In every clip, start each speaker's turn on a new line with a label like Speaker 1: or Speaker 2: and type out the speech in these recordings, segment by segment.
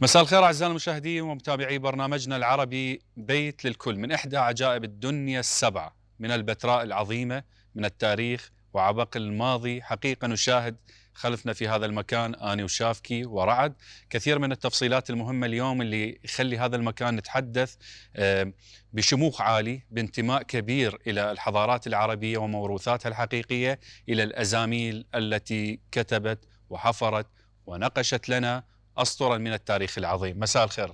Speaker 1: مساء الخير اعزائي المشاهدين ومتابعي برنامجنا العربي بيت للكل من احدى عجائب الدنيا السبعه من البتراء العظيمه من التاريخ وعبق الماضي حقيقه نشاهد خلفنا في هذا المكان اني وشافكي ورعد كثير من التفصيلات المهمه اليوم اللي يخلي هذا المكان نتحدث بشموخ عالي بانتماء كبير الى الحضارات العربيه وموروثاتها الحقيقيه الى الازاميل التي كتبت وحفرت ونقشت لنا أسطورا من التاريخ العظيم مساء الخير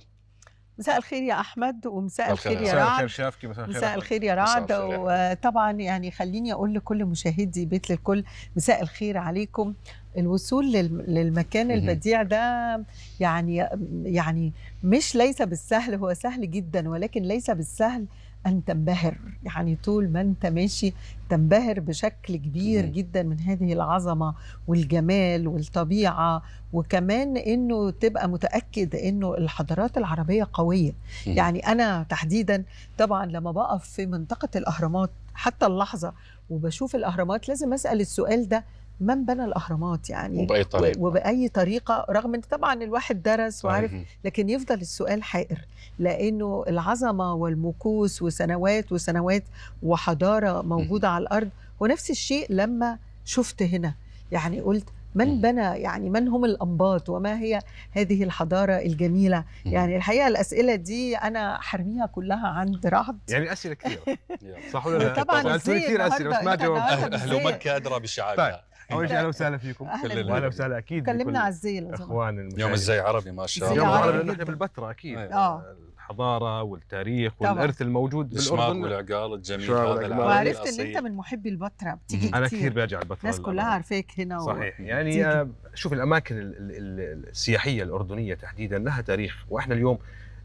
Speaker 2: مساء الخير يا احمد ومساء الخير يا رعد مساء
Speaker 3: الخير مساء
Speaker 2: الخير يا رعد وطبعا يعني خليني اقول لكل مشاهدي بيت للكل مساء الخير عليكم الوصول للمكان البديع ده يعني يعني مش ليس بالسهل هو سهل جدا ولكن ليس بالسهل ان تنبهر يعني طول ما انت ماشي تنبهر بشكل كبير جدا من هذه العظمه والجمال والطبيعه وكمان انه تبقى متاكد انه الحضارات العربيه قويه يعني انا تحديدا طبعا لما بقف في منطقه الاهرامات حتى اللحظه وبشوف الاهرامات لازم اسال السؤال ده من بنى الاهرامات يعني وباي طريقه وباي طريقه رغم ان طبعا الواحد درس وعارف لكن يفضل السؤال حائر لانه العظمه والمكوس وسنوات وسنوات وحضاره موجوده على الارض ونفس الشيء لما شفت هنا يعني قلت من بنى يعني من هم الانباط وما هي هذه الحضاره الجميله يعني الحقيقه الاسئله دي انا حرميها كلها عند رعد
Speaker 3: يعني اسئله كثيره صح ولا لا؟ طبعا كثير اسئله بس ما جاوبت اهل مكه ادرى بشعابها طيب. اول شيء اهلا وسهلا فيكم اهلا وسهلا اكيد كلمنا على الزي اخوان يوم الزي عربي ما شاء الله يوم عربي نحن بالبتراء اكيد أيوة. اه الحضاره والتاريخ والارث الموجود بالاردن والعقال الجميل هذا العالم وعرفت ان انت
Speaker 2: من محبي البتراء بتيجي كثير انا كثير برجع البتراء الناس كلها عارفاك هنا صحيح يعني آه،
Speaker 3: شوف الاماكن السياحيه الاردنيه تحديدا لها تاريخ واحنا اليوم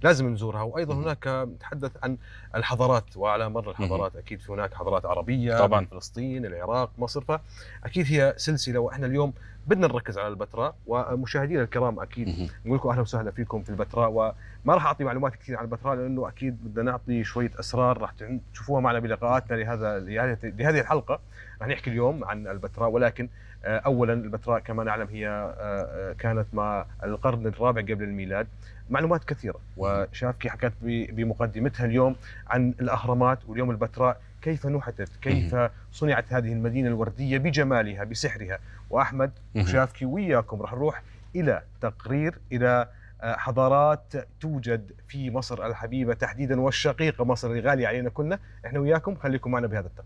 Speaker 3: لازم نزورها وايضا هناك نتحدث عن الحضارات وعلى مر الحضارات اكيد في هناك حضارات عربيه طبعا فلسطين العراق مصر فاكيد هي سلسله واحنا اليوم بدنا نركز على البتراء ومشاهدينا الكرام اكيد نقول لكم اهلا وسهلا فيكم في البتراء وما راح اعطي معلومات كثير عن البتراء لانه اكيد بدنا نعطي شويه اسرار راح تشوفوها معنا بلقاءاتنا لهذا لهذه الحلقه راح نحكي اليوم عن البتراء ولكن آه، اولا البتراء كما نعلم هي آه، آه، كانت مع القرن الرابع قبل الميلاد معلومات كثيره وشافكي حكت بمقدمتها اليوم عن الاهرامات واليوم البتراء كيف نحتت كيف صنعت هذه المدينه الورديه بجمالها بسحرها واحمد وشافكي وياكم راح نروح الى تقرير الى حضارات توجد في مصر الحبيبه تحديدا والشقيقه مصر الغاليه علينا كلنا احنا وياكم خليكم معنا بهذا التقرير